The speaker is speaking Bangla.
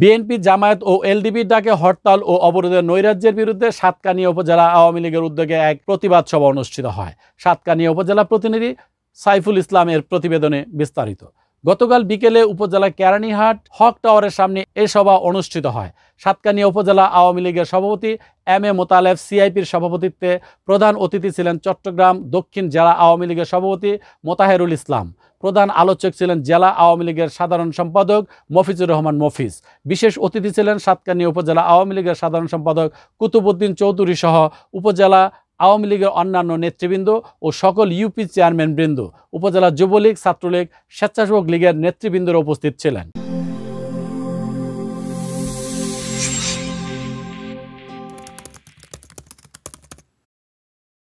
বিএনপি জামায়াত ও ডিবির ডাকে হরতাল ও অবরোধের নৈরাজ্যের বিরুদ্ধে সাতকানিয়া উপজেলা আওয়ামী লীগের উদ্যোগে এক প্রতিবাদ সভা অনুষ্ঠিত হয় সাতকানিয়া উপজেলা প্রতিনিধি সাইফুল ইসলামের প্রতিবেদনে বিস্তারিত গতকাল বিকেলে উপজেলা কেরানীহাট হক টাওয়ারের সামনে এ সভা অনুষ্ঠিত হয় সাতকানিয়া উপজেলা আওয়ামী লীগের সভাপতি এম এ মোতালেফ সিআইপির সভাপতিত্বে প্রধান অতিথি ছিলেন চট্টগ্রাম দক্ষিণ জেলা আওয়ামী লীগের সভাপতি মোতাহেরুল ইসলাম প্রধান আলোচক ছিলেন জেলা আওয়ামী লীগের সাধারণ সম্পাদক মফিজুর রহমান মফিজ বিশেষ অতিথি ছিলেন সাতকানিয়া উপজেলা আওয়ামী লীগের সাধারণ সম্পাদক কুতুবুদ্দিন চৌধুরী সহ উপজেলা আওয়ামী লীগের অন্যান্য নেতৃবৃন্দ ও সকল ইউপি চেয়ারম্যানবৃন্দ উপজেলা যুবলীগ ছাত্রলীগ স্বেচ্ছাসেবক লীগের নেতৃবৃন্দরা উপস্থিত ছিলেন